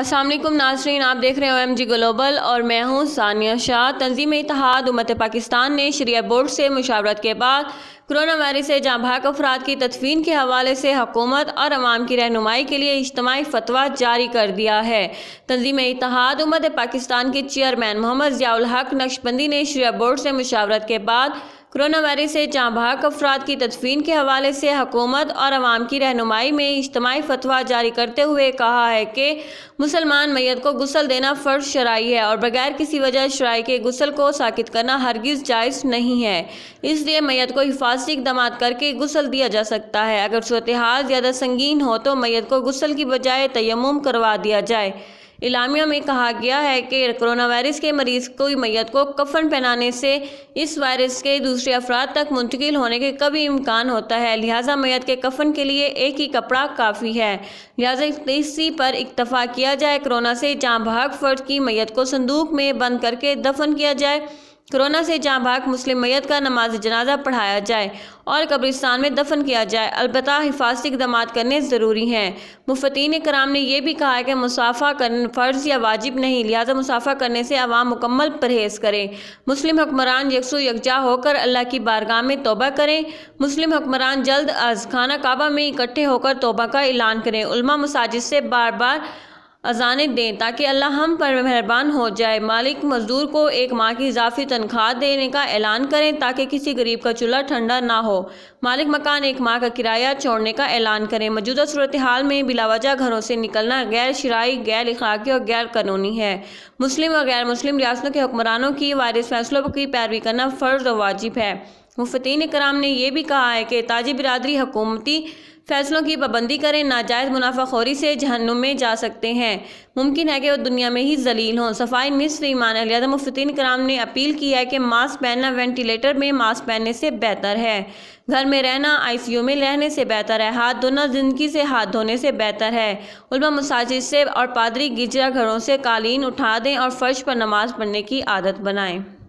السلام علیکم ناظرین آپ دیکھ رہے ہیں ایم جی گلوبل اور میں ہوں ثانیہ شاہ تنظیم اتحاد امت پاکستان نے شریعہ بورڈ سے مشاورت کے بعد کرونا وائرس سے جاں بھاگ افراد کی تدفین کے حوالے سے حکومت اور عوام کی رہنمائی کے لیے اجتماعی فتویٰ جاری کر دیا ہے تنظیم اتحاد امت پاکستان کی چیئرمین محمد ضیاء الحق نقش بندی نے شریعہ بورڈ سے مشاورت کے بعد کرونا وائرس سے چاں بھاگ افراد کی تدفین کے حوالے سے حکومت اور عوام کی رہنمائی میں اجتماعی فتویٰ جاری کرتے ہوئے کہا ہے کہ مسلمان میت کو غسل دینا فرض شرائی ہے اور بغیر کسی وجہ شرائی کے غسل کو ساکت کرنا ہرگز جائز نہیں ہے اس لیے میت کو حفاظتی اقدامات کر کے غسل دیا جا سکتا ہے اگر صورتحال زیادہ سنگین ہو تو میت کو غسل کی بجائے تیموم کروا دیا جائے اعلامیہ میں کہا گیا ہے کہ کرونا وائرس کے مریض کوئی میت کو کفن پہنانے سے اس وائرس کے دوسرے افراد تک منتقل ہونے کے کبھی امکان ہوتا ہے لہٰذا میت کے کفن کے لیے ایک ہی کپڑا کافی ہے لہٰذا اسی پر اکتفا کیا جائے کرونا سے جاں بھاگ فرد کی میت کو صندوق میں بند کر کے دفن کیا جائے کرونا سے جاں بھاگ مسلم میت کا نماز جنازہ پڑھایا جائے اور قبرستان میں دفن کیا جائے البتہ حفاظتی اقدامات کرنے ضروری ہیں مفتین کرام نے یہ بھی کہا کہ مسافہ کرنے فرض یا واجب نہیں لہذا مسافہ کرنے سے عوام مکمل پرہیز کریں مسلم حکمران یکسو یکجا ہو کر اللہ کی بارگاہ میں توبہ کریں مسلم حکمران جلد از خانہ کعبہ میں اکٹھے ہو کر توبہ کا اعلان کریں علماء مساجد سے بار بار اذانیں دیں تاکہ اللہ ہم پر مہربان ہو جائے مالک مزدور کو ایک ماہ کی اضافی تنخواہ دینے کا اعلان کریں تاکہ کسی غریب کا چولہا ٹھنڈا نہ ہو مالک مکان ایک ماہ کا کرایہ چھوڑنے کا اعلان کریں موجودہ صورتحال میں بلا وجہ گھروں سے نکلنا غیر شرائی غیر اخلاقی اور غیر قانونی ہے مسلم اور غیر مسلم ریاستوں کے حکمرانوں کی وارث فیصلوں کی پیروی کرنا فرض و واجب ہے مفتین اکرام نے یہ بھی کہا ہے کہ تاجی برادری حکومتی فیصلوں کی پابندی کریں ناجائز منافع خوری سے جہنم میں جا سکتے ہیں ممکن ہے کہ وہ دنیا میں ہی ذلیل ہوں صفائی مصر ایمان علیٰ مفتی ان کرام نے اپیل کی ہے کہ ماسک پہننا وینٹیلیٹر میں ماسک پہننے سے بہتر ہے گھر میں رہنا آئی سی یو میں رہنے سے بہتر ہے ہاتھ دھونا زندگی سے ہاتھ دھونے سے بہتر ہے علماء مساجد سے اور پادری گجرا گھروں سے قالین اٹھا دیں اور فرش پر نماز پڑھنے کی عادت بنائیں